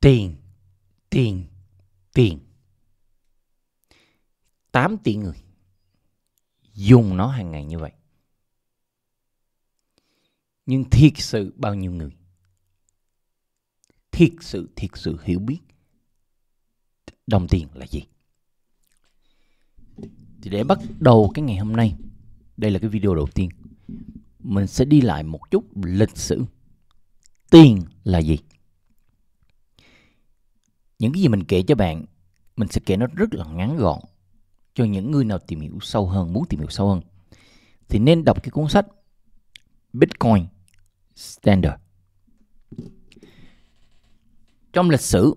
tiền tiền tiền 8 tỷ người dùng nó hàng ngày như vậy nhưng thiệt sự bao nhiêu người thiệt sự thiệt sự hiểu biết đồng tiền là gì thì để bắt đầu cái ngày hôm nay đây là cái video đầu tiên mình sẽ đi lại một chút lịch sử tiền là gì những cái gì mình kể cho bạn mình sẽ kể nó rất là ngắn gọn cho những người nào tìm hiểu sâu hơn muốn tìm hiểu sâu hơn thì nên đọc cái cuốn sách Bitcoin Standard trong lịch sử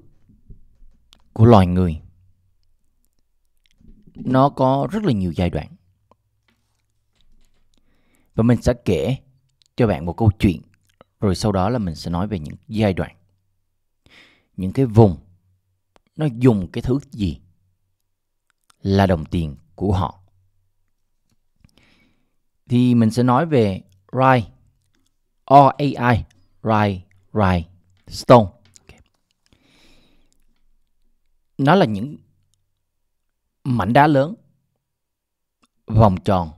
của loài người nó có rất là nhiều giai đoạn và mình sẽ kể cho bạn một câu chuyện rồi sau đó là mình sẽ nói về những giai đoạn những cái vùng nó dùng cái thứ gì là đồng tiền của họ thì mình sẽ nói về Rai O A I Rai Rai Stone okay. nó là những mảnh đá lớn vòng tròn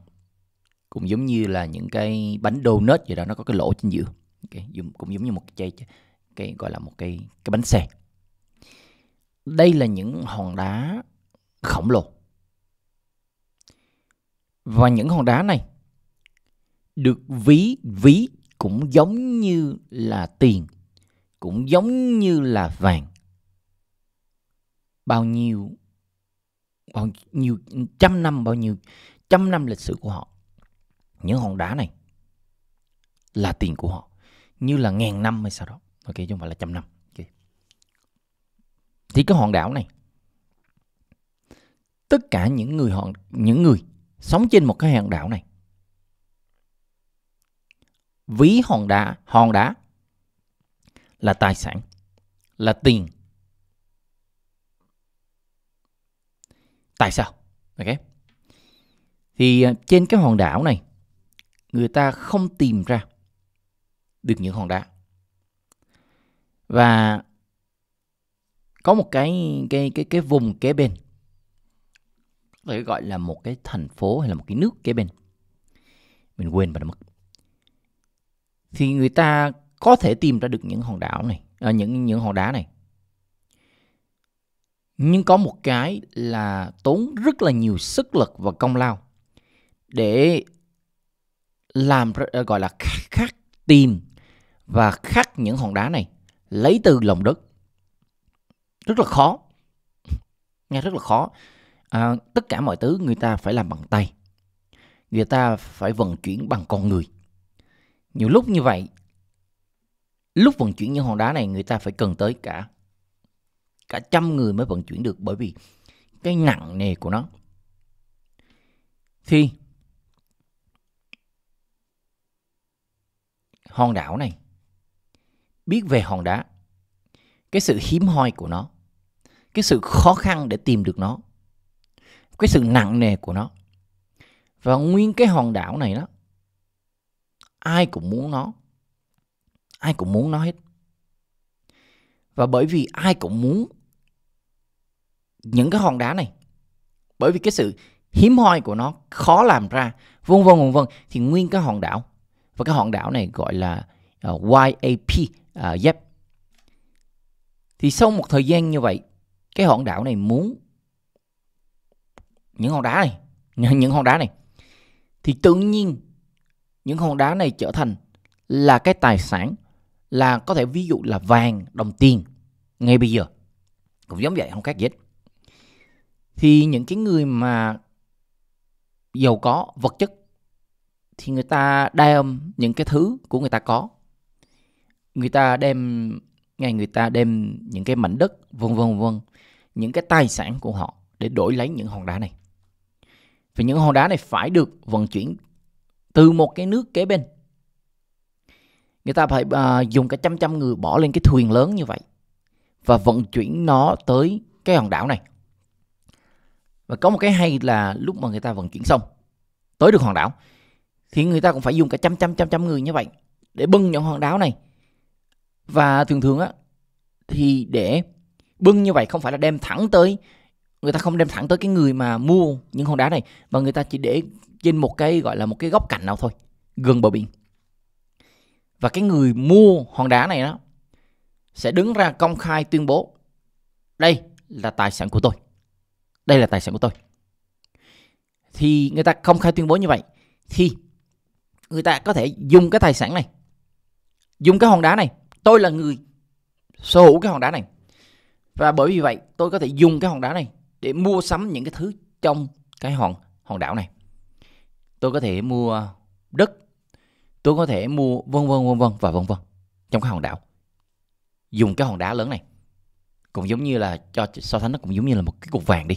cũng giống như là những cái bánh donut gì đó nó có cái lỗ trên giữa okay. cũng giống như một cái cái gọi là một cái cái bánh xe đây là những hòn đá khổng lồ và những hòn đá này được ví ví cũng giống như là tiền cũng giống như là vàng bao nhiêu bao nhiêu trăm năm bao nhiêu trăm năm lịch sử của họ những hòn đá này là tiền của họ như là ngàn năm hay sao đó ok chứ không phải là trăm năm thì cái hòn đảo này tất cả những người họ những người sống trên một cái hòn đảo này ví hòn đá hòn đá là tài sản là tiền tại sao ok thì à, trên cái hòn đảo này người ta không tìm ra được những hòn đá và có một cái cái cái cái vùng kế bên để gọi là một cái thành phố hay là một cái nước kế bên mình quên và mất thì người ta có thể tìm ra được những hòn đảo này à, những những hòn đá này nhưng có một cái là tốn rất là nhiều sức lực và công lao để làm à, gọi là khắc, khắc tìm và khắc những hòn đá này lấy từ lòng đất rất là khó nghe rất là khó à, tất cả mọi thứ người ta phải làm bằng tay người ta phải vận chuyển bằng con người nhiều lúc như vậy lúc vận chuyển những hòn đá này người ta phải cần tới cả cả trăm người mới vận chuyển được bởi vì cái nặng nề của nó thì hòn đảo này biết về hòn đá cái sự hiếm hoi của nó cái sự khó khăn để tìm được nó cái sự nặng nề của nó và nguyên cái hòn đảo này đó ai cũng muốn nó ai cũng muốn nó hết và bởi vì ai cũng muốn những cái hòn đá này bởi vì cái sự hiếm hoi của nó khó làm ra vân vân vân vân thì nguyên cái hòn đảo và cái hòn đảo này gọi là uh, ờ, YAP uh, ờ, yep. thì sau một thời gian như vậy cái hòn đảo này muốn những hòn đá này những hòn đá này thì tự nhiên những hòn đá này trở thành là cái tài sản là có thể ví dụ là vàng đồng tiền ngay bây giờ cũng giống vậy không khác gì hết thì những cái người mà giàu có vật chất thì người ta đem những cái thứ của người ta có người ta đem ngày người ta đem những cái mảnh đất vân vân vân những cái tài sản của họ để đổi lấy những hòn đá này và những hòn đá này phải được vận chuyển từ một cái nước kế bên người ta phải uh, dùng cả trăm trăm người bỏ lên cái thuyền lớn như vậy và vận chuyển nó tới cái hòn đảo này và có một cái hay là lúc mà người ta vận chuyển xong tới được hòn đảo thì người ta cũng phải dùng cả trăm trăm trăm trăm người như vậy để bưng những hòn đảo này và thường thường á thì để bưng như vậy không phải là đem thẳng tới người ta không đem thẳng tới cái người mà mua những hòn đá này mà người ta chỉ để trên một cái gọi là một cái góc cạnh nào thôi gần bờ biển và cái người mua hòn đá này đó sẽ đứng ra công khai tuyên bố đây là tài sản của tôi đây là tài sản của tôi thì người ta công khai tuyên bố như vậy thì người ta có thể dùng cái tài sản này dùng cái hòn đá này tôi là người sở hữu cái hòn đá này và bởi vì vậy tôi có thể dùng cái hòn đá này để mua sắm những cái thứ trong cái hòn hòn đảo này tôi có thể mua đất tôi có thể mua vân vân vân vân và vân vân trong cái hòn đảo dùng cái hòn đá lớn này cũng giống như là cho so sánh nó cũng giống như là một cái cục vàng đi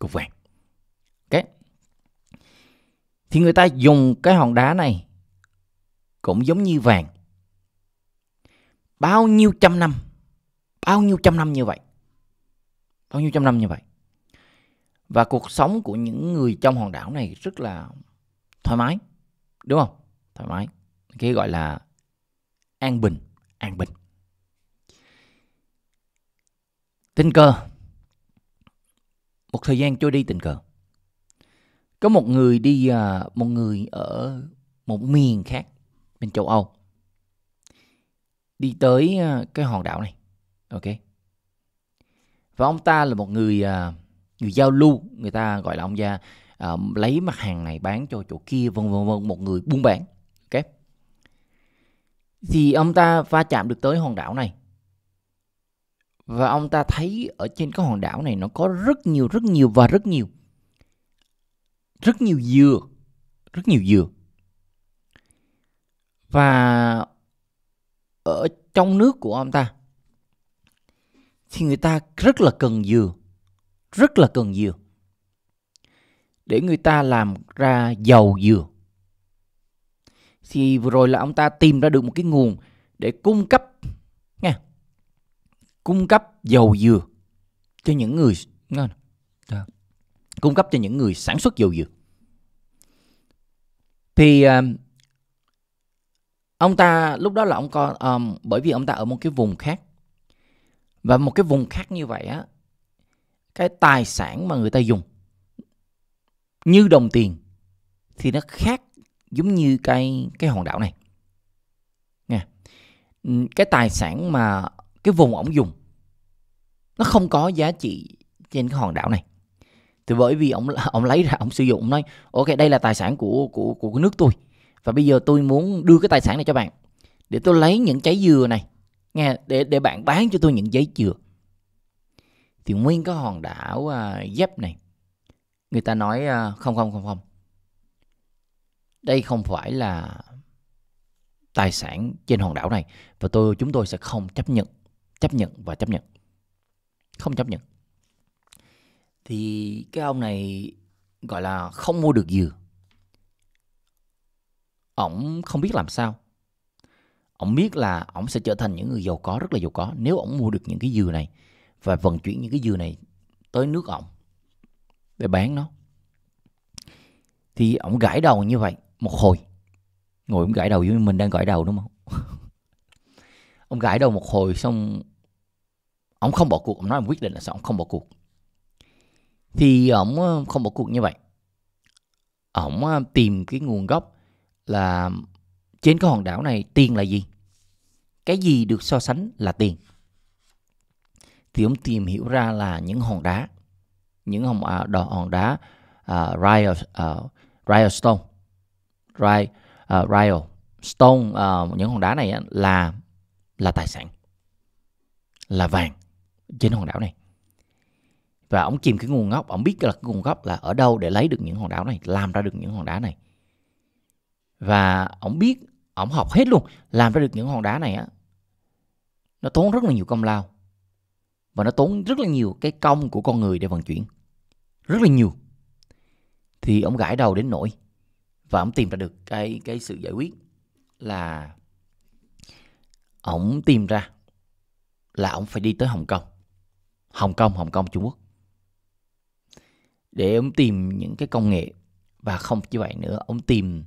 cục vàng ok thì người ta dùng cái hòn đá này cũng giống như vàng bao nhiêu trăm năm bao nhiêu trăm năm như vậy bao nhiêu trăm năm như vậy và cuộc sống của những người trong hòn đảo này rất là thoải mái đúng không thoải mái cái gọi là an bình an bình tình cờ một thời gian trôi đi tình cờ có một người đi à, một người ở một miền khác bên châu âu đi tới ờ, cái hòn đảo này ok và ông ta là một người ờ, người giao lưu người ta gọi là ông gia uh, lấy mặt hàng này bán cho chỗ kia vân vân vân một người buôn bán ok thì ông ta va chạm được tới hòn đảo này và ông ta thấy ở trên cái hòn đảo này nó có rất nhiều rất nhiều và rất nhiều rất nhiều dừa rất nhiều dừa và ở trong nước của ông ta thì người ta rất là cần dừa rất là cần dừa để người ta làm ra dầu dừa thì vừa rồi là ông ta tìm ra được một cái nguồn để cung cấp nha cung cấp dầu dừa cho những người cung cấp cho những người sản xuất dầu dừa thì uh, ông ta lúc đó là ông con um, bởi vì ông ta ở một cái vùng khác và một cái vùng khác như vậy á cái tài sản mà người ta dùng như đồng tiền thì nó khác giống như cái cái hòn đảo này nha cái tài sản mà cái vùng ổng dùng nó không có giá trị trên cái hòn đảo này thì bởi vì ông ông lấy ra ông sử dụng ông nói ok đây là tài sản của của của nước tôi và bây giờ tôi muốn đưa cái tài sản này cho bạn để tôi lấy những trái dừa này nghe để để bạn bán cho tôi những giấy dừa thì nguyên cái hòn đảo à, dép này người ta nói uh, không không không không đây không phải là tài sản trên hòn đảo này và tôi chúng tôi sẽ không chấp nhận chấp nhận và chấp nhận không chấp nhận thì cái ông này gọi là không mua được dừa ổng không biết làm sao ổng biết là ổng sẽ trở thành những người giàu có rất là giàu có nếu ổng mua được những cái dừa này và vận chuyển những cái dừa này tới nước ổng để bán nó thì ổng gãi đầu như vậy một hồi ngồi ổng gãi đầu với mình đang gãi đầu đúng không ông gãi đầu một hồi xong ổng không bỏ cuộc ổng nói ổng quyết định là sao ổng không bỏ cuộc thì ổng ờ, không bỏ cuộc như vậy ổng ờ, tìm cái nguồn gốc là trên cái hòn đảo này tiền là gì cái gì được so sánh là tiền thì ông tìm hiểu ra là những hòn đá những hòn à, đò, hòn đá à, Rio à, Stone Rio à, Stone à, những hòn đá này là là tài sản là vàng trên hòn đảo này và ông tìm cái nguồn gốc ông biết là cái nguồn gốc là ở đâu để lấy được những hòn đảo này làm ra được những hòn đá này và ông biết ông học hết luôn làm ra được những hòn đá này á nó tốn rất là nhiều công lao và nó tốn rất là nhiều cái công của con người để vận chuyển rất là nhiều thì ông gãi đầu đến nỗi và ông tìm ra được cái cái sự giải quyết là ông tìm ra là ông phải đi tới Hồng Kông Hồng Kông Hồng Kông Trung Quốc để ông tìm những cái công nghệ và không chỉ vậy nữa ông tìm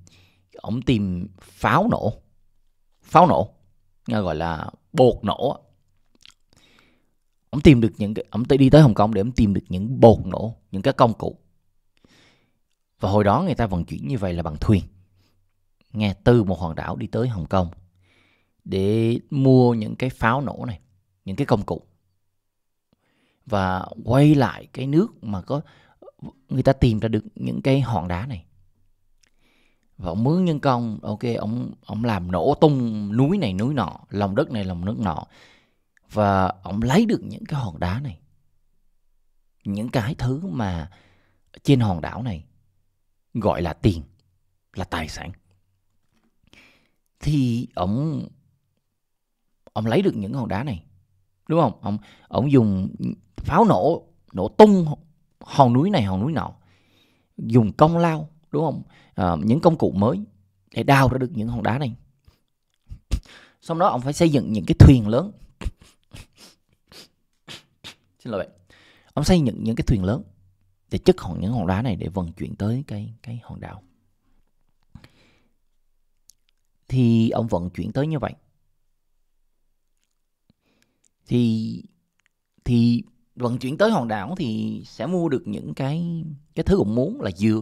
ổng tìm pháo nổ pháo nổ nghe gọi là bột nổ ổng tìm được những cái, ổng đi tới Hồng Kông để ổng tìm được những bột nổ những cái công cụ và hồi đó người ta vận chuyển như vậy là bằng thuyền nghe từ một hòn đảo đi tới Hồng Kông để mua những cái pháo nổ này những cái công cụ và quay lại cái nước mà có người ta tìm ra được những cái hòn đá này và ông mướn nhân công ok ông ông làm nổ tung núi này núi nọ lòng đất này lòng nước nọ và ông lấy được những cái hòn đá này những cái thứ mà trên hòn đảo này gọi là tiền là tài sản thì ông ông lấy được những hòn đá này đúng không ông ông dùng pháo nổ nổ tung hòn núi này hòn núi nọ dùng công lao đúng không à, những công cụ mới để đào ra được những hòn đá này xong đó ông phải xây dựng những cái thuyền lớn xin lỗi bạn ông xây dựng những cái thuyền lớn để chất hòn những hòn đá này để vận chuyển tới cái cái hòn đảo thì ông vận chuyển tới như vậy thì thì vận chuyển tới hòn đảo thì sẽ mua được những cái cái thứ ông muốn là dừa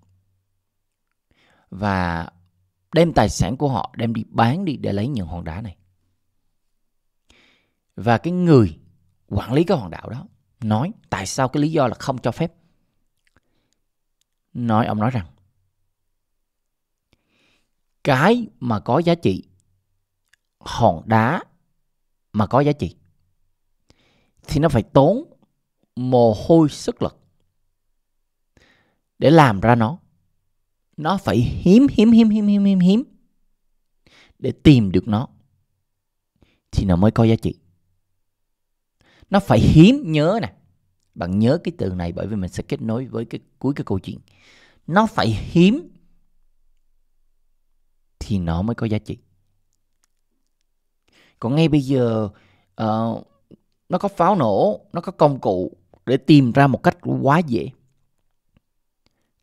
và đem tài sản của họ đem đi bán đi để lấy những hòn đá này. Và cái người quản lý cái hòn đảo đó nói tại sao cái lý do là không cho phép. Nói ông nói rằng cái mà có giá trị hòn đá mà có giá trị thì nó phải tốn mồ hôi sức lực để làm ra nó nó phải hiếm hiếm hiếm hiếm hiếm hiếm hiếm để tìm được nó thì nó mới có giá trị nó phải hiếm nhớ nè bạn nhớ cái từ này bởi vì mình sẽ kết nối với cái cuối cái câu chuyện nó phải hiếm thì nó mới có giá trị còn ngay bây giờ uh, nó có pháo nổ nó có công cụ để tìm ra một cách quá dễ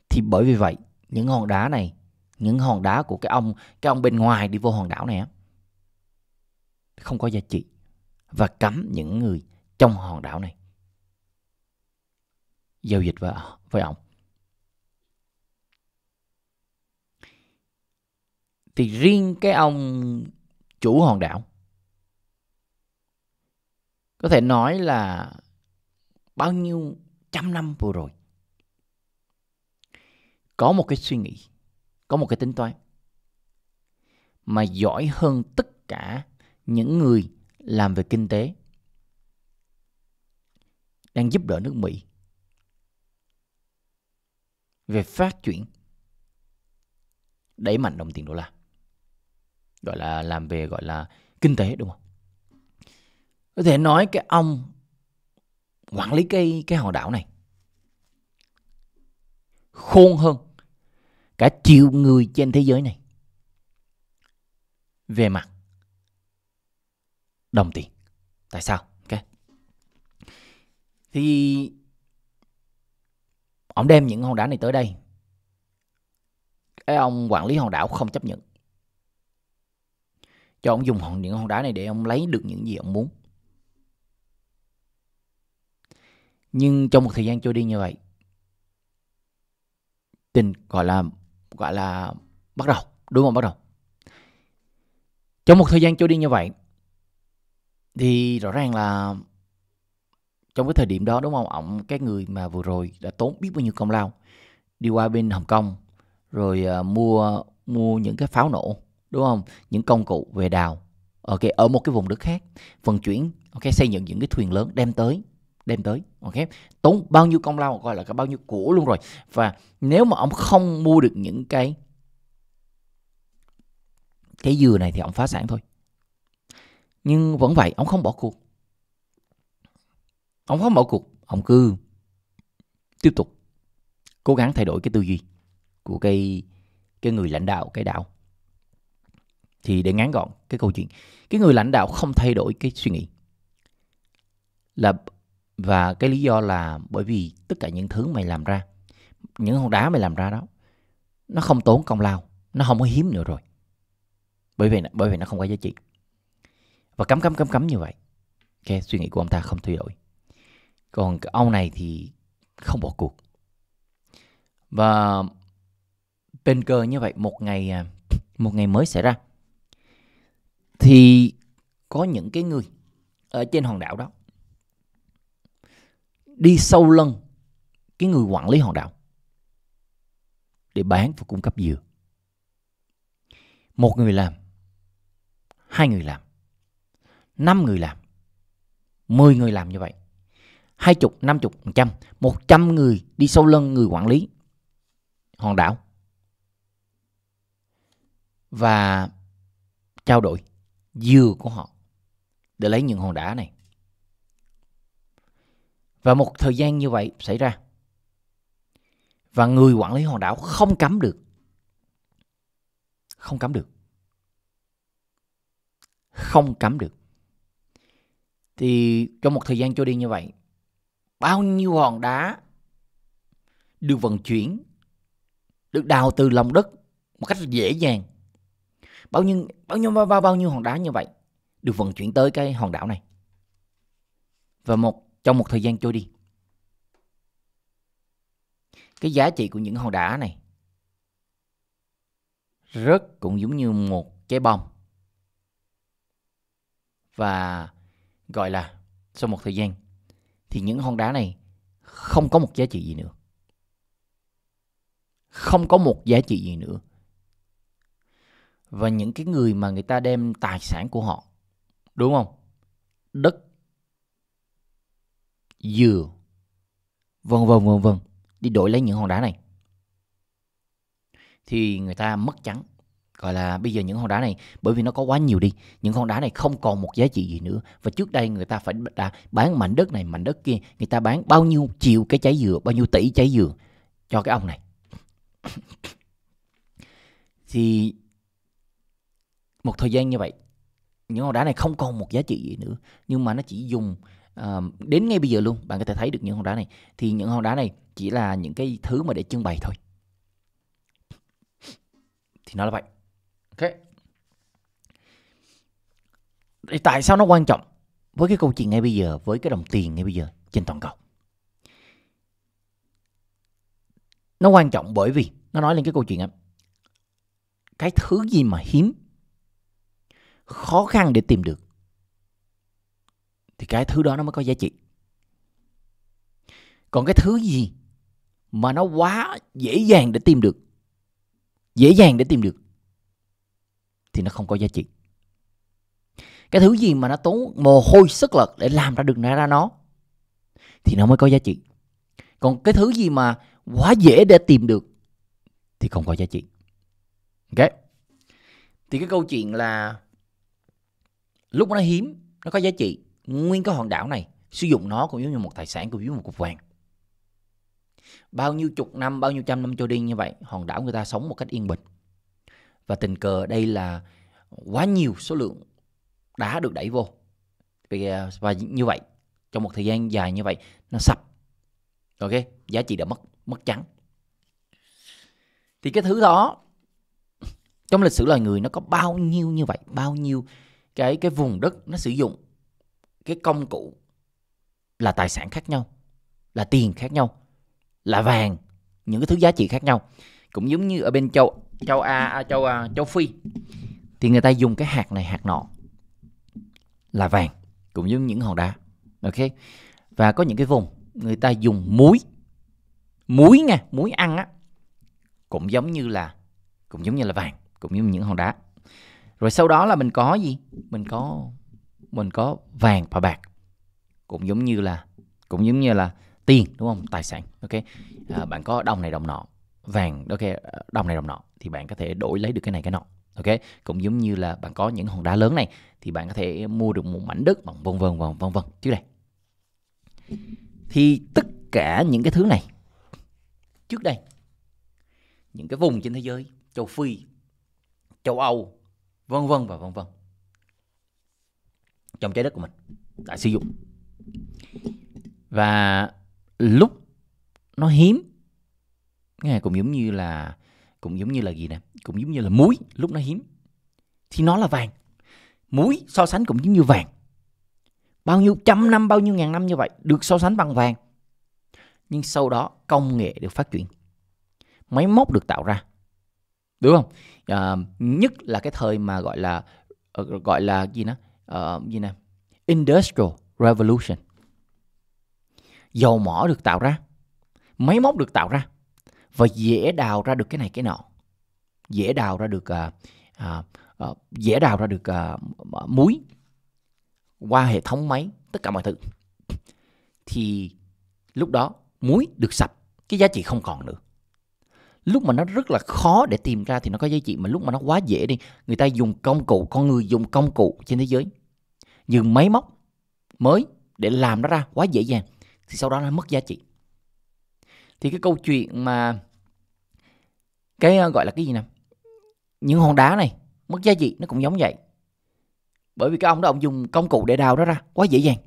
thì bởi vì vậy những hòn đá này những hòn đá của cái ông cái ông bên ngoài đi vô hòn đảo này không có giá trị và cấm những người trong hòn đảo này giao dịch với với ông thì riêng cái ông chủ hòn đảo có thể nói là bao nhiêu trăm năm vừa rồi có một cái suy nghĩ có một cái tính toán mà giỏi hơn tất cả những người làm về kinh tế đang giúp đỡ nước Mỹ về phát triển đẩy mạnh đồng tiền đô la gọi là làm về gọi là kinh tế đúng không có thể nói cái ông quản lý cái cái hòn đảo này khôn hơn cả triệu người trên thế giới này về mặt đồng tiền tại sao ok thì ông đem những hòn đảo này tới đây cái ông quản lý hòn đảo không chấp nhận cho ông dùng hòn những hòn đá này để ông lấy được những gì ông muốn nhưng trong một thời gian trôi đi như vậy tình gọi là gọi là bắt đầu đúng không bắt đầu trong một thời gian trôi đi như vậy thì rõ ràng là trong cái thời điểm đó đúng không ổng cái người mà vừa rồi đã tốn biết bao nhiêu công lao đi qua bên Hồng Kông rồi uh, mua mua những cái pháo nổ đúng không những công cụ về đào ok ở một cái vùng đất khác vận chuyển ok xây dựng những cái thuyền lớn đem tới đem tới ok tốn bao nhiêu công lao gọi là cả bao nhiêu của luôn rồi và nếu mà ông không mua được những cái cái dừa này thì ông phá sản thôi nhưng vẫn vậy ông không bỏ cuộc ông không bỏ cuộc ông cứ tiếp tục cố gắng thay đổi cái tư duy của cái cái người lãnh đạo cái đạo thì để ngắn gọn cái câu chuyện cái người lãnh đạo không thay đổi cái suy nghĩ là và cái lý do là bởi vì tất cả những thứ mày làm ra những hòn đá mày làm ra đó nó không tốn công lao nó không có hiếm nữa rồi bởi vì bởi vì nó không có giá trị và cấm cấm cấm cấm như vậy okay, suy nghĩ của ông ta không thay đổi còn ông này thì không bỏ cuộc và bên cờ như vậy một ngày à, một ngày mới xảy ra thì có những cái người ở trên hòn đảo đó đi sâu lưng cái người quản lý hòn đảo để bán và cung cấp dừa một người làm hai người làm năm người làm mười người làm như vậy hai chục năm chục một trăm một trăm người đi sâu lưng người quản lý hòn đảo và trao đổi dừa của họ để lấy những hòn đá này và một thời gian như vậy xảy ra và người quản lý hòn đảo không cấm được không cấm được không cấm được thì trong một thời gian trôi đi như vậy bao nhiêu hòn đá được vận chuyển được đào từ lòng đất một cách dễ dàng bao nhiêu bao nhiêu bao, bao, bao nhiêu hòn đá như vậy được vận chuyển tới cái hòn đảo này và một trong một thời gian trôi đi cái giá trị của những hòn đá này rất cũng giống như một cái bom và gọi là sau một thời gian thì những hòn đá này không có một giá trị gì nữa không có một giá trị gì nữa và những cái người mà người ta đem tài sản của họ đúng không đất dừa vân vân vân vân đi đổi lấy những hòn đá này thì người ta mất trắng gọi là bây giờ những hòn đá này bởi vì nó có quá nhiều đi những hòn đá này không còn một giá trị gì nữa và trước đây người ta phải đã bán mảnh đất này mảnh đất kia người ta bán bao nhiêu triệu cái trái dừa bao nhiêu tỷ trái dừa cho cái ông này thì một thời gian như vậy những hòn đá này không còn một giá trị gì nữa nhưng mà nó chỉ dùng đến ngay bây giờ luôn bạn có thể thấy được những hòn đá này thì những hòn đá này chỉ là những cái thứ mà để trưng bày thôi thì nó là vậy ok thì tại sao nó quan trọng với cái câu chuyện ngay bây giờ với cái đồng tiền ngay bây giờ trên toàn cầu nó quan trọng bởi vì nó nói lên cái câu chuyện á cái thứ gì mà hiếm khó khăn để tìm được thì cái thứ đó nó mới có giá trị còn cái thứ gì mà nó quá dễ dàng để tìm được dễ dàng để tìm được thì nó không có giá trị cái thứ gì mà nó tốn mồ hôi sức lực để làm ra được ra nó thì nó mới có giá trị còn cái thứ gì mà quá dễ để tìm được thì không có giá trị ok thì cái câu chuyện là lúc nó hiếm nó có giá trị nguyên cái hòn đảo này sử dụng nó cũng giống như một tài sản cũng giống như một cục vàng bao nhiêu chục năm bao nhiêu trăm năm cho đi như vậy hòn đảo người ta sống một cách yên bình và tình cờ đây là quá nhiều số lượng đá được đẩy vô à, và như vậy trong một thời gian dài như vậy nó sập ok giá trị đã mất mất trắng thì cái thứ đó trong lịch sử loài người nó có bao nhiêu như vậy bao nhiêu cái cái vùng đất nó sử dụng cái công cụ là tài sản khác nhau là tiền khác nhau là vàng những cái thứ giá trị khác nhau cũng giống như ở bên châu châu a à, châu à, châu phi thì người ta dùng cái hạt này hạt nọ là vàng cũng giống những hòn đá ok và có những cái vùng người ta dùng muối muối nha muối ăn á cũng giống như là cũng giống như là vàng cũng giống như những hòn đá rồi sau đó là mình có gì mình có mình có vàng và bạc cũng giống như là cũng giống như là tiền đúng không tài sản ok à, bạn có đồng này đồng nọ vàng ok à, đồng này đồng nọ thì bạn có thể đổi lấy được cái này cái nọ ok cũng giống như là bạn có những hòn đá lớn này thì bạn có thể mua được một mảnh đất bằng vân vân vân vân vân chứ đây thì tất cả những cái thứ này trước đây những cái vùng trên thế giới châu phi châu âu vân vân và vân vân trong trái đất của mình đã sử dụng và lúc nó hiếm nghe cũng giống như là cũng giống như là gì nè cũng giống như là muối lúc nó hiếm thì nó là vàng muối so sánh cũng giống như vàng bao nhiêu trăm năm bao nhiêu ngàn năm như vậy được so sánh bằng vàng nhưng sau đó công nghệ được phát triển máy móc được tạo ra đúng không à, nhất là cái thời mà gọi là ờ, gọi là gì nó Ờ, gì nè industrial revolution dầu mỏ được tạo ra máy móc được tạo ra và dễ đào ra được cái này cái nọ dễ đào ra được uh, uh, uh, dễ đào ra được uh, muối qua hệ thống máy tất cả mọi thứ thì lúc đó muối được sạch cái giá trị không còn nữa lúc mà nó rất là khó để tìm ra thì nó có giá trị mà lúc mà nó quá dễ đi người ta dùng công cụ con người dùng công cụ trên thế giới như máy móc mới để làm nó ra quá dễ dàng thì sau đó nó mất giá trị thì cái câu chuyện mà cái ờ, gọi là cái gì nè những hòn đá này mất giá trị nó cũng giống vậy bởi vì cái ông đó ông dùng công cụ để đào nó ra quá dễ dàng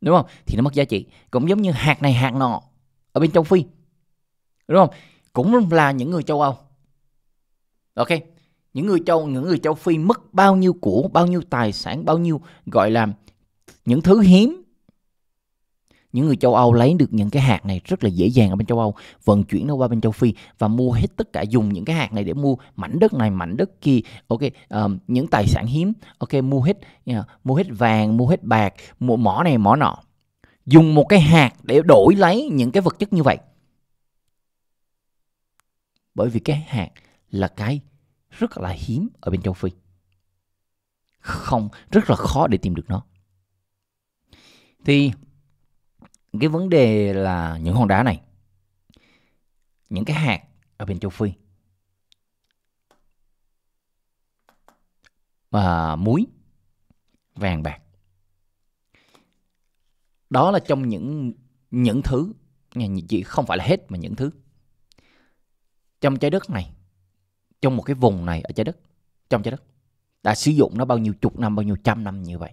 đúng không thì nó mất giá trị cũng giống như hạt này hạt nọ ở bên châu phi đúng không cũng là những người châu âu ok những người châu những người châu phi mất bao nhiêu của bao nhiêu tài sản bao nhiêu gọi là những thứ hiếm những người châu Âu lấy được những cái hạt này rất là dễ dàng ở bên châu Âu vận chuyển nó qua bên châu Phi và mua hết tất cả dùng những cái hạt này để mua mảnh đất này mảnh đất kia ok um, những tài sản hiếm ok mua hết yeah, ờ, mua hết vàng mua hết bạc mua mỏ này mỏ nọ dùng một cái hạt để đổi lấy những cái vật chất như vậy bởi vì cái hạt là cái rất là hiếm ở bên châu Phi. Không, rất là khó để tìm được nó. Thì cái vấn đề là những hòn đá này, những cái hạt ở bên châu Phi và muối vàng bạc. Đó là trong những những thứ, nhà chị không phải là hết mà những thứ. Trong trái đất này trong một cái vùng này ở trái đất trong trái đất đã sử dụng nó bao nhiêu chục năm bao nhiêu trăm năm như vậy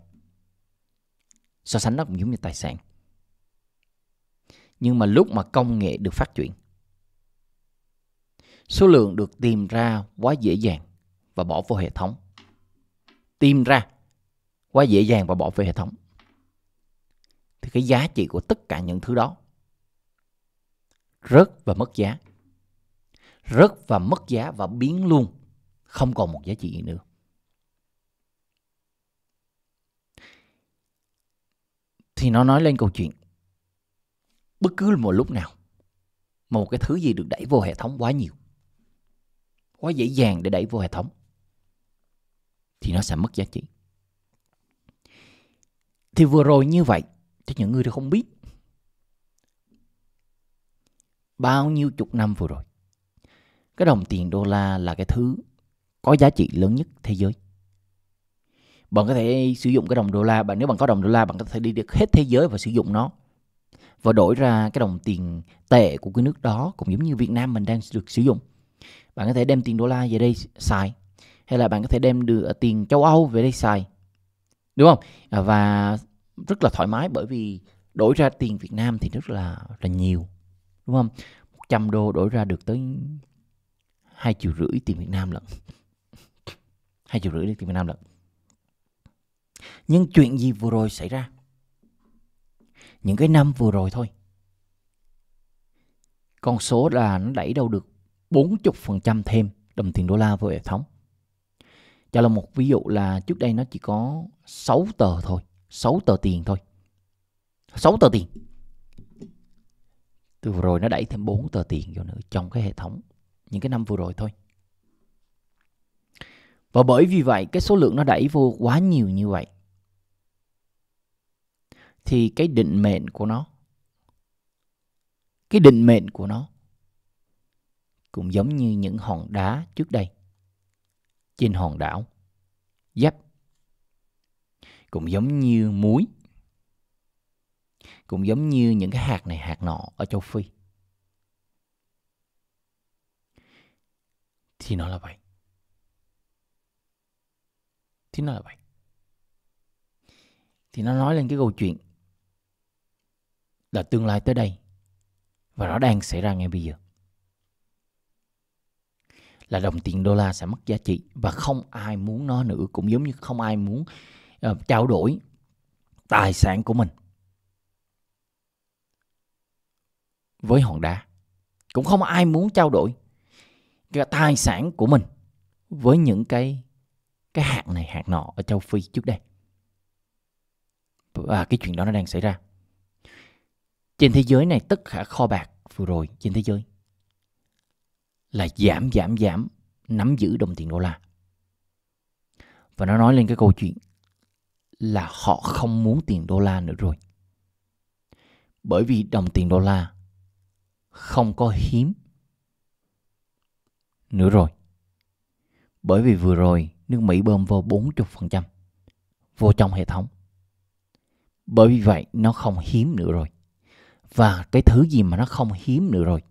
so sánh nó cũng giống như tài sản nhưng mà lúc mà công nghệ được phát triển số lượng được tìm ra quá dễ dàng và bỏ vô hệ thống tìm ra quá dễ dàng và bỏ về hệ thống thì cái giá trị của tất cả những thứ đó rớt và mất giá rớt và mất giá và biến luôn không còn một giá trị nữa thì nó nói lên câu chuyện bất cứ một lúc nào mà một cái thứ gì được đẩy vô hệ thống quá nhiều quá dễ dàng để đẩy vô hệ thống thì nó sẽ mất giá trị thì vừa rồi như vậy cho những người đã không biết bao nhiêu chục năm vừa rồi cái đồng tiền đô la là cái thứ có giá trị lớn nhất thế giới bạn có thể sử dụng cái đồng đô la bạn nếu bạn có đồng đô la bạn có thể đi được hết thế giới và sử dụng nó và đổi ra cái đồng tiền tệ của cái nước đó cũng giống như Việt Nam mình đang được sử dụng bạn có thể đem tiền đô la về đây xài hay là bạn có thể đem được à, tiền châu Âu về đây xài đúng không à, và rất là thoải mái bởi vì đổi ra tiền Việt Nam thì rất là là nhiều đúng không 100 đô đổi ra được tới hai triệu rưỡi tiền Việt Nam lận hai triệu rưỡi tiền Việt Nam lận nhưng chuyện gì vừa rồi xảy ra những cái năm vừa rồi thôi con số là nó đẩy đâu được 40% thêm đồng tiền đô la vào hệ thống cho là một ví dụ là trước đây nó chỉ có 6 tờ thôi 6 tờ tiền thôi 6 tờ tiền từ rồi nó đẩy thêm 4 tờ tiền vào nữa trong cái hệ thống những cái năm vừa rồi thôi. Và bởi vì vậy cái số lượng nó đẩy vô quá nhiều như vậy. Thì cái định mệnh của nó cái định mệnh của nó cũng giống như những hòn đá trước đây trên hòn đảo giáp cũng giống như muối cũng giống như những cái hạt này hạt nọ ở châu phi thì nó là vậy, thì nó là vậy, thì nó nói lên cái câu chuyện là tương lai tới đây và nó đang xảy ra ngay bây giờ là đồng tiền đô la sẽ mất giá trị và không ai muốn nó nữa cũng giống như không ai muốn uh, trao đổi tài sản của mình với hòn đá cũng không ai muốn trao đổi cái tài sản của mình với những cái cái hạt này hạt nọ ở châu Phi trước đây. và cái chuyện đó nó đang xảy ra. Trên thế giới này tất cả kho bạc vừa rồi trên thế giới là giảm giảm giảm nắm giữ đồng tiền đô la. Và nó nói lên cái câu chuyện là họ không muốn tiền đô la nữa rồi. Bởi vì đồng tiền đô la không có hiếm nữa rồi. Bởi vì vừa rồi nước Mỹ bơm vô 40% vô trong hệ thống. Bởi vì vậy nó không hiếm nữa rồi. Và cái thứ gì mà nó không hiếm nữa rồi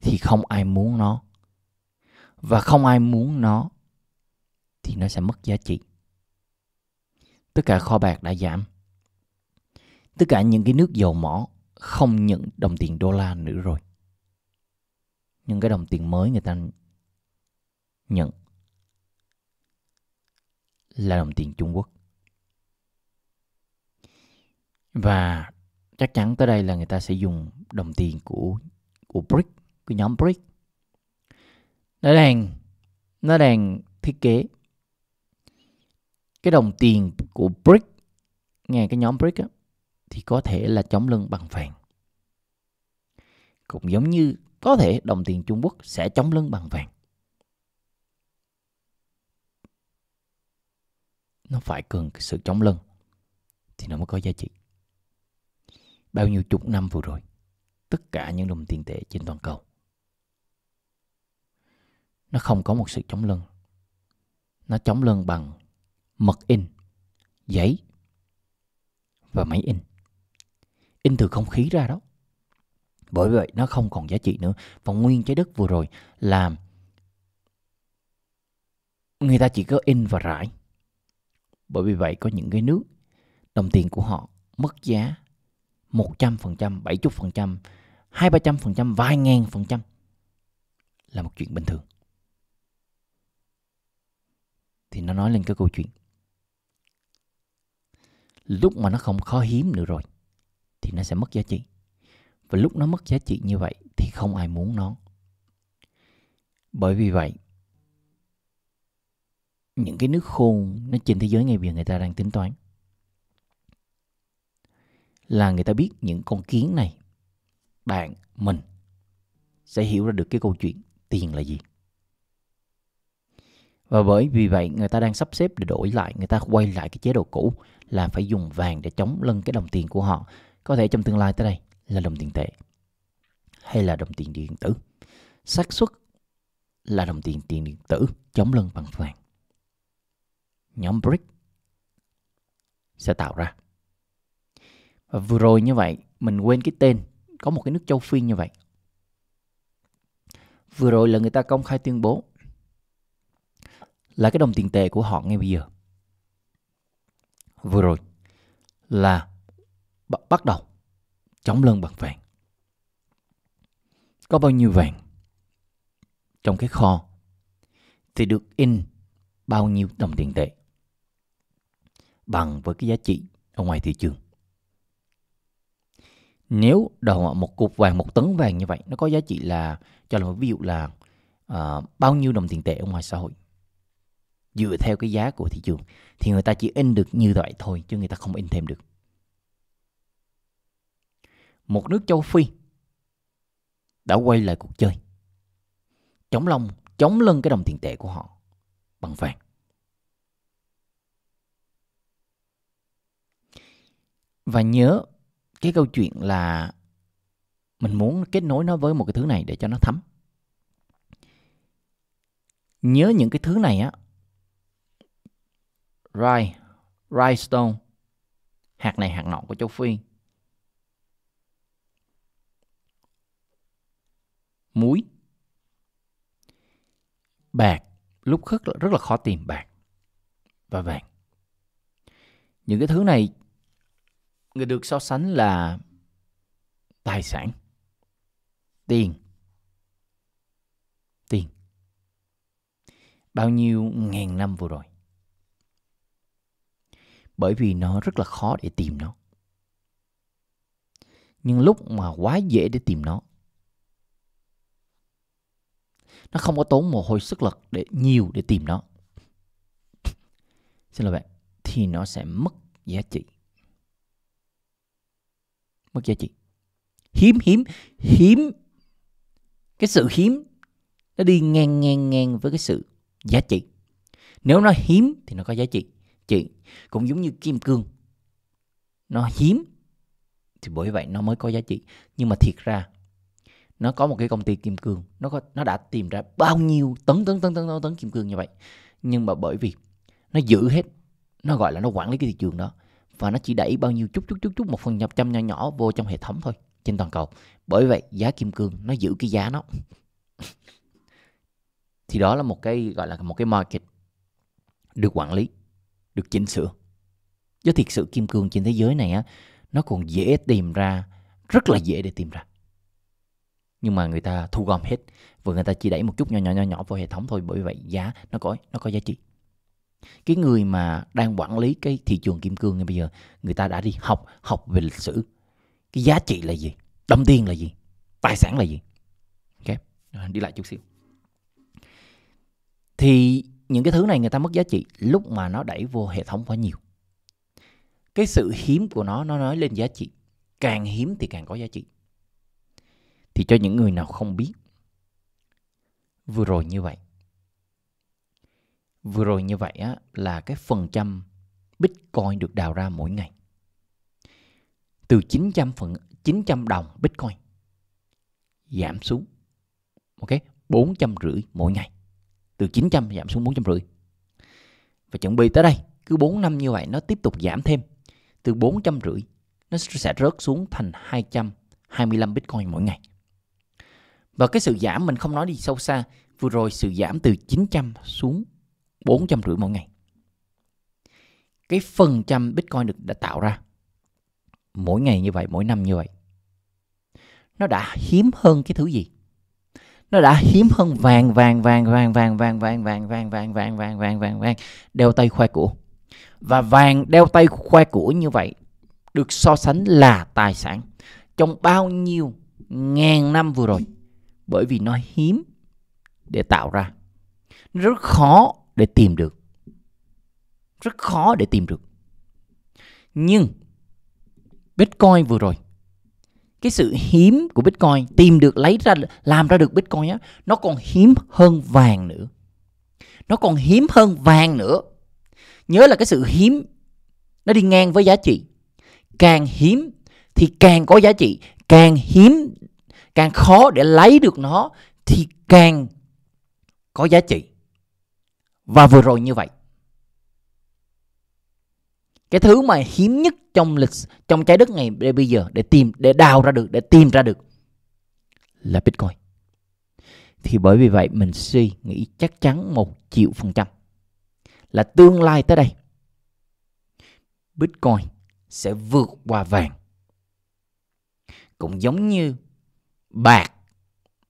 thì không ai muốn nó. Và không ai muốn nó thì nó sẽ mất giá trị. Tất cả kho bạc đã giảm. Tất cả những cái nước dầu mỏ không nhận đồng tiền đô la nữa rồi những cái đồng tiền mới người ta nhận là đồng tiền Trung Quốc. Và chắc chắn tới đây là người ta sẽ dùng đồng tiền của của BRIC, của nhóm BRIC. Nó đang nó đang thiết kế cái đồng tiền của BRIC nghe cái nhóm BRIC á, thì có thể là chống lưng bằng vàng. Cũng giống như có thể đồng tiền Trung Quốc sẽ chống lưng bằng vàng. Nó phải cần sự chống lưng thì nó mới có giá trị. Bao nhiêu chục năm vừa rồi, tất cả những đồng tiền tệ trên toàn cầu nó không có một sự chống lưng nó chống lưng bằng mực in giấy và máy in in từ không khí ra đó bởi vậy nó không còn giá trị nữa và nguyên trái đất vừa rồi là người ta chỉ có in và rải bởi vì vậy có những cái nước đồng tiền của họ mất giá 100%, 70%, 2-300%, vài ngàn phần trăm là một chuyện bình thường. Thì nó nói lên cái câu chuyện. Lúc mà nó không khó hiếm nữa rồi thì nó sẽ mất giá trị và lúc nó mất giá trị như vậy thì không ai muốn nó bởi vì vậy những cái nước khôn nó trên thế giới ngày bây giờ người ta đang tính toán là người ta biết những con kiến này bạn mình sẽ hiểu ra được cái câu chuyện tiền là gì và bởi vì vậy người ta đang sắp xếp để đổi lại người ta quay lại cái chế độ cũ là phải dùng vàng để chống lưng cái đồng tiền của họ có thể trong tương lai tới đây là đồng tiền tệ hay là đồng tiền điện tử xác suất là đồng tiền tiền điện tử chống lưng bằng vàng nhóm BRIC sẽ tạo ra và vừa rồi như vậy mình quên cái tên có một cái nước châu phi như vậy vừa rồi là người ta công khai tuyên bố là cái đồng tiền tệ của họ ngay bây giờ vừa rồi là bắt đầu trống lưng bằng vàng có bao nhiêu vàng trong cái kho thì được in bao nhiêu đồng tiền tệ bằng với cái giá trị ở ngoài thị trường nếu đầu một cục vàng một tấn vàng như vậy nó có giá trị là cho là một ví dụ là uh, bao nhiêu đồng tiền tệ ở ngoài xã hội dựa theo cái giá của thị trường thì người ta chỉ in được như vậy thôi chứ người ta không in thêm được một nước châu Phi đã quay lại cuộc chơi. Chống lông, chống lưng cái đồng tiền tệ của họ bằng vàng. Và nhớ cái câu chuyện là mình muốn kết nối nó với một cái thứ này để cho nó thấm. Nhớ những cái thứ này á. Rye, stone hạt này hạt nọ của châu Phi, muối bạc lúc khất rất là khó tìm bạc và vàng những cái thứ này người được so sánh là tài sản tiền tiền bao nhiêu ngàn năm vừa rồi bởi vì nó rất là khó để tìm nó nhưng lúc mà quá dễ để tìm nó nó không có tốn mồ hôi sức lực để nhiều để tìm nó xin lỗi bạn thì nó sẽ mất giá trị mất giá trị hiếm hiếm hiếm cái sự hiếm nó đi ngang ngang ngang với cái sự giá trị nếu nó hiếm thì nó có giá trị chị cũng giống như kim cương nó hiếm thì bởi vậy nó mới có giá trị nhưng mà thiệt ra nó có một cái công ty kim cương nó có nó đã tìm ra bao nhiêu tấn tấn tấn tấn tấn, tấn kim cương như vậy nhưng mà bởi vì nó giữ hết nó gọi là nó quản lý cái thị trường đó và nó chỉ đẩy bao nhiêu chút chút chút chút một phần nhập trăm nhỏ nhỏ vô trong hệ thống thôi trên toàn cầu bởi vậy giá kim cương nó giữ cái giá nó thì đó là một cái gọi là một cái market được quản lý được chỉnh sửa chứ thiệt sự kim cương trên thế giới này á nó còn dễ tìm ra rất là dễ để tìm ra nhưng mà người ta thu gom hết và người ta chỉ đẩy một chút nhỏ nhỏ nhỏ nhỏ vào hệ thống thôi bởi vậy giá nó có nó có giá trị cái người mà đang quản lý cái thị trường kim cương ngay bây giờ người ta đã đi học học về lịch sử cái giá trị là gì đồng tiền là gì tài sản là gì ok đi lại chút xíu thì những cái thứ này người ta mất giá trị lúc mà nó đẩy vô hệ thống quá nhiều cái sự hiếm của nó nó nói lên giá trị càng hiếm thì càng có giá trị thì cho những người nào không biết vừa rồi như vậy vừa rồi như vậy á, là cái phần trăm bitcoin được đào ra mỗi ngày từ 900 phần 900 đồng bitcoin giảm xuống ok rưỡi mỗi ngày từ 900 giảm xuống rưỡi và chuẩn bị tới đây cứ 4 năm như vậy nó tiếp tục giảm thêm từ rưỡi nó sẽ rớt xuống thành 225 bitcoin mỗi ngày và cái sự giảm mình không nói đi sâu xa, vừa rồi sự giảm từ 900 xuống 400 rưỡi mỗi ngày. Cái phần trăm Bitcoin được đã tạo ra mỗi ngày như vậy, mỗi năm như vậy. Nó đã hiếm hơn cái thứ gì? Nó đã hiếm hơn vàng vàng vàng vàng vàng vàng vàng vàng vàng vàng vàng vàng vàng vàng vàng đeo tay khoe của. Và vàng đeo tay khoe của như vậy được so sánh là tài sản trong bao nhiêu ngàn năm vừa rồi bởi vì nó hiếm để tạo ra nó rất khó để tìm được rất khó để tìm được nhưng bitcoin vừa rồi cái sự hiếm của bitcoin tìm được lấy ra làm ra được bitcoin á nó còn hiếm hơn vàng nữa nó còn hiếm hơn vàng nữa nhớ là cái sự hiếm nó đi ngang với giá trị càng hiếm thì càng có giá trị càng hiếm càng khó để lấy được nó thì càng có giá trị và vừa rồi như vậy cái thứ mà hiếm nhất trong lịch trong trái đất ngày để bây giờ để tìm để đào ra được để tìm ra được là bitcoin thì bởi vì vậy mình suy nghĩ chắc chắn một triệu phần trăm là tương lai tới đây bitcoin sẽ vượt qua vàng cũng giống như bạc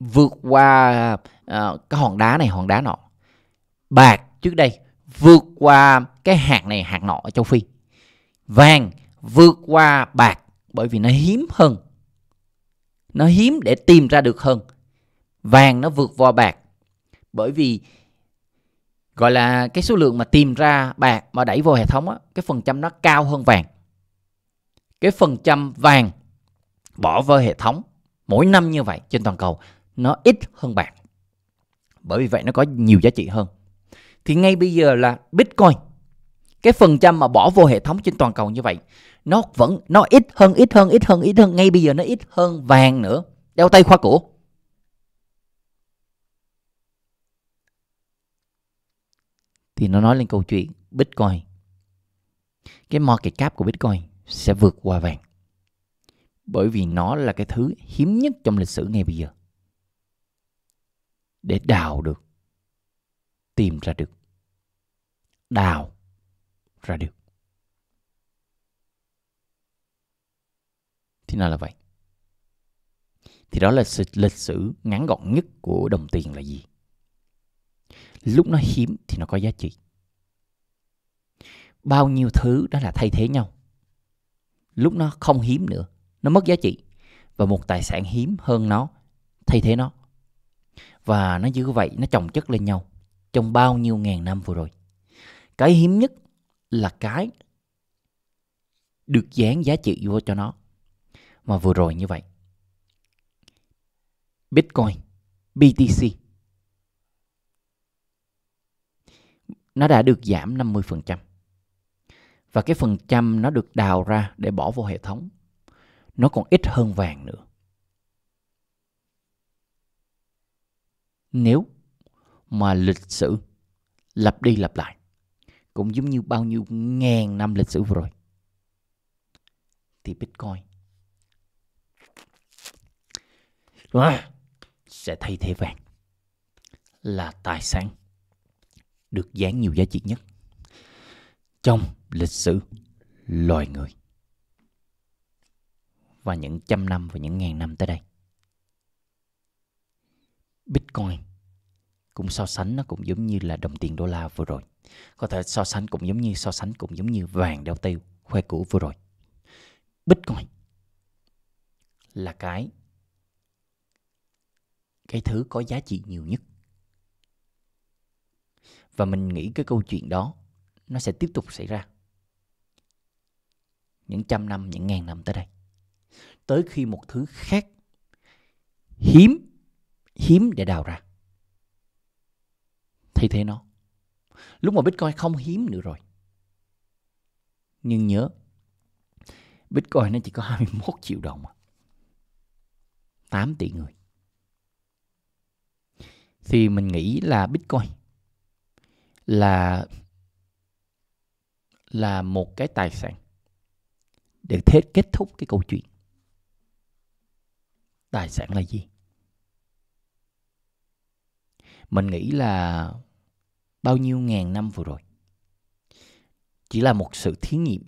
vượt qua uh, cái hòn đá này hòn đá nọ bạc trước đây vượt qua cái hạt này hạt nọ ở châu phi vàng vượt qua bạc bởi vì nó hiếm hơn nó hiếm để tìm ra được hơn vàng nó vượt qua bạc bởi vì gọi là cái số lượng mà tìm ra bạc mà đẩy vào hệ thống á, cái phần trăm nó cao hơn vàng cái phần trăm vàng bỏ vào hệ thống mỗi năm như vậy trên toàn cầu nó ít hơn bạc bởi vì vậy nó có nhiều giá trị hơn thì ngay bây giờ là bitcoin cái phần trăm mà bỏ vô hệ thống trên toàn cầu như vậy nó vẫn nó ít hơn ít hơn ít hơn ít hơn ngay bây giờ nó ít hơn vàng nữa đeo tay khoa cổ thì nó nói lên câu chuyện bitcoin cái market cap của bitcoin sẽ vượt qua vàng bởi vì nó là cái thứ hiếm nhất trong lịch sử ngay bây giờ để đào được tìm ra được đào ra được thế nào là vậy thì đó là lịch sử ngắn gọn nhất của đồng tiền là gì lúc nó hiếm thì nó có giá trị bao nhiêu thứ đó là thay thế nhau lúc nó không hiếm nữa nó mất giá trị và một tài sản hiếm hơn nó thay thế nó và nó như vậy nó chồng chất lên nhau trong bao nhiêu ngàn năm vừa rồi cái hiếm nhất là cái được dán giá trị vô cho nó mà vừa rồi như vậy Bitcoin BTC nó đã được giảm 50% và cái phần trăm nó được đào ra để bỏ vô hệ thống nó còn ít hơn vàng nữa nếu mà lịch sử lặp đi lặp lại cũng giống như bao nhiêu ngàn năm lịch sử vừa rồi thì bitcoin sẽ thay thế vàng là tài sản được dán nhiều giá trị nhất trong lịch sử loài người và những trăm năm và những ngàn năm tới đây. Bitcoin cũng so sánh nó cũng giống như là đồng tiền đô la vừa rồi. Có thể so sánh cũng giống như so sánh cũng giống như vàng đeo tiêu khoe cũ vừa rồi. Bitcoin là cái cái thứ có giá trị nhiều nhất. Và mình nghĩ cái câu chuyện đó nó sẽ tiếp tục xảy ra. Những trăm năm, những ngàn năm tới đây tới khi một thứ khác hiếm hiếm để đào ra thay thế nó lúc mà bitcoin không hiếm nữa rồi nhưng nhớ bitcoin nó chỉ có 21 triệu đồng mà 8 tỷ người thì mình nghĩ là bitcoin là là một cái tài sản để thế kết thúc cái câu chuyện tài sản là gì mình nghĩ là bao nhiêu ngàn năm vừa rồi chỉ là một sự thí nghiệm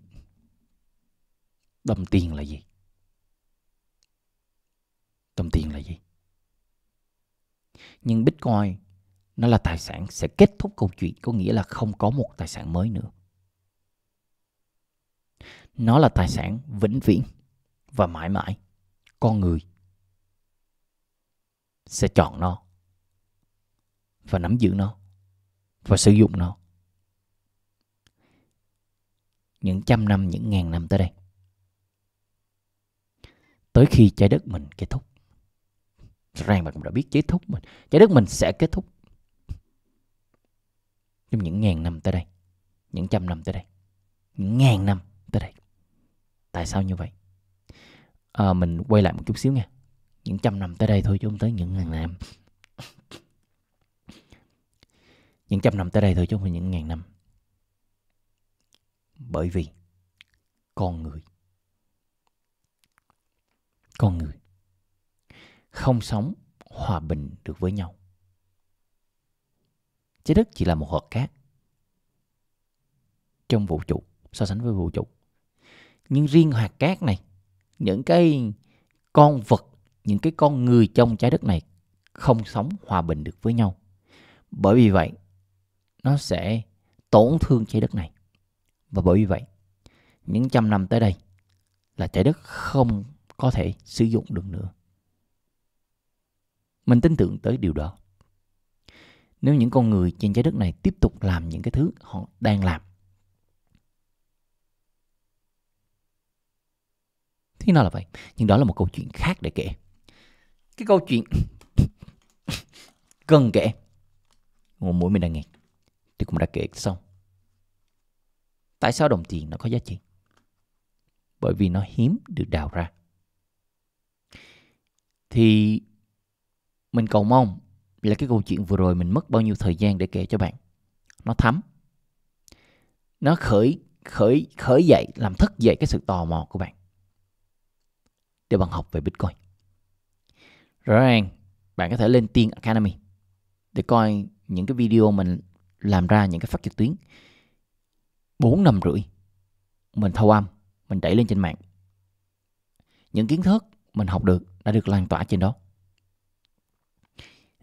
đồng tiền là gì đồng tiền là gì nhưng bitcoin nó là tài sản sẽ kết thúc câu chuyện có nghĩa là không có một tài sản mới nữa nó là tài sản vĩnh viễn và mãi mãi con người sẽ chọn nó và nắm giữ nó và sử dụng nó những trăm năm những ngàn năm tới đây tới khi trái đất mình kết thúc rằng bạn cũng đã biết kết thúc mình trái đất mình sẽ kết thúc trong những ngàn năm tới đây những trăm năm tới đây những ngàn năm tới đây tại sao như vậy à, mình quay lại một chút xíu nha những trăm năm tới đây thôi chứ không tới những ngàn năm những trăm năm tới đây thôi chứ không phải những ngàn năm bởi vì con người con người không sống hòa bình được với nhau trái đất chỉ là một hòn cát trong vũ trụ so sánh với vũ trụ nhưng riêng hạt cát này những cái con vật những cái con người trong trái đất này không sống hòa bình được với nhau. Bởi vì vậy, nó sẽ tổn thương trái đất này. Và bởi vì vậy, những trăm năm tới đây là trái đất không có thể sử dụng được nữa. Mình tin tưởng tới điều đó. Nếu những con người trên trái đất này tiếp tục làm những cái thứ họ đang làm, thì nó là vậy. Nhưng đó là một câu chuyện khác để kể cái câu chuyện cần kể ngôn mũi mình đang nghe thì cũng đã kể xong tại sao đồng tiền nó có giá trị bởi vì nó hiếm được đào ra thì mình cầu mong là cái câu chuyện vừa rồi mình mất bao nhiêu thời gian để kể cho bạn nó thấm nó khởi khởi khởi dậy làm thức dậy cái sự tò mò của bạn để bạn học về bitcoin rõ ràng bạn có thể lên Tiên Academy để coi những cái video mình làm ra những cái phát trực tuyến 4 năm rưỡi mình thâu âm mình đẩy lên trên mạng những kiến thức mình học được đã được lan tỏa trên đó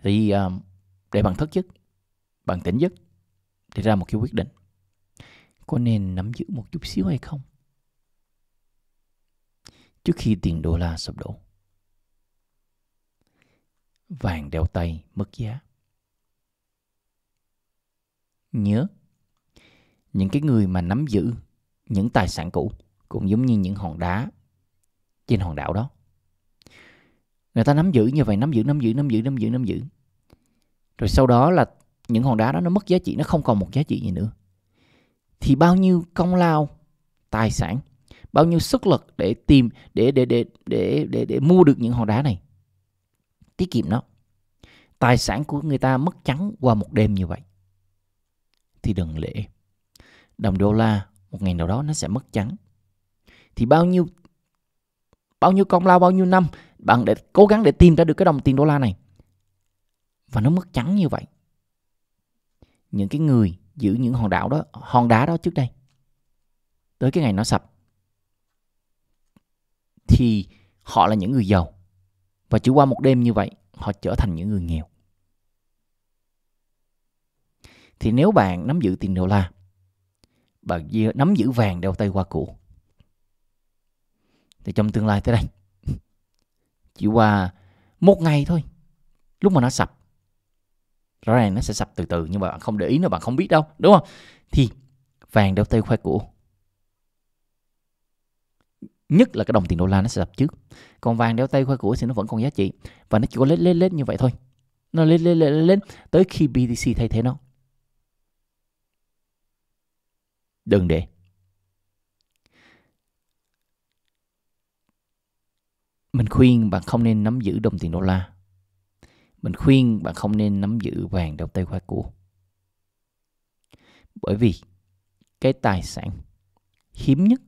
thì à, để bạn thức giấc bạn tỉnh giấc để ra một cái quyết định có nên nắm giữ một chút xíu hay không trước khi tiền đô la sụp đổ vàng đeo tay mất giá. Nhớ, những cái người mà nắm giữ những tài sản cũ cũng giống như những hòn đá trên hòn đảo đó. Người ta nắm giữ như vậy, nắm giữ, nắm giữ, nắm giữ, nắm giữ, nắm giữ. Rồi sau đó là những hòn đá đó nó mất giá trị, nó không còn một giá trị gì nữa. Thì bao nhiêu công lao, tài sản, bao nhiêu sức lực để tìm, để để để để để, để mua được những hòn đá này tiết kiệm nó tài sản của người ta mất trắng qua một đêm như vậy thì đừng lễ đồng đô la một ngày nào đó nó sẽ mất trắng thì bao nhiêu bao nhiêu công lao bao nhiêu năm bạn để cố gắng để tìm ra được cái đồng tiền đô la này và nó mất trắng như vậy những cái người giữ những hòn đảo đó hòn đá đó trước đây tới cái ngày nó sập thì họ là những người giàu và chỉ qua một đêm như vậy, họ trở thành những người nghèo. Thì nếu bạn nắm giữ tiền đô la, bạn nắm giữ vàng đeo tay qua cũ, thì trong tương lai tới đây, chỉ qua một ngày thôi, lúc mà nó sập, rõ ràng nó sẽ sập từ từ nhưng mà bạn không để ý nó bạn không biết đâu đúng không thì vàng đeo tay khoai cũ nhất là cái đồng tiền đô la nó sẽ sập trước còn vàng đeo tay khoai củ thì nó vẫn còn giá trị và nó chỉ có lên lên lên như vậy thôi nó lên lên lên lên tới khi BTC thay thế nó đừng để mình khuyên bạn không nên nắm giữ đồng tiền đô la mình khuyên bạn không nên nắm giữ vàng đầu tay khoai củ bởi vì cái tài sản hiếm nhất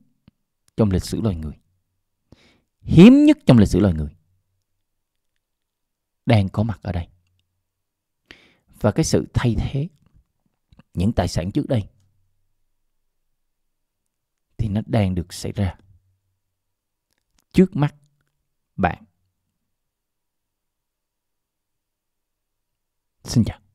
trong lịch sử loài người hiếm nhất trong lịch sử loài người đang có mặt ở đây và cái sự thay thế những tài sản trước đây thì nó đang được xảy ra trước mắt bạn xin chào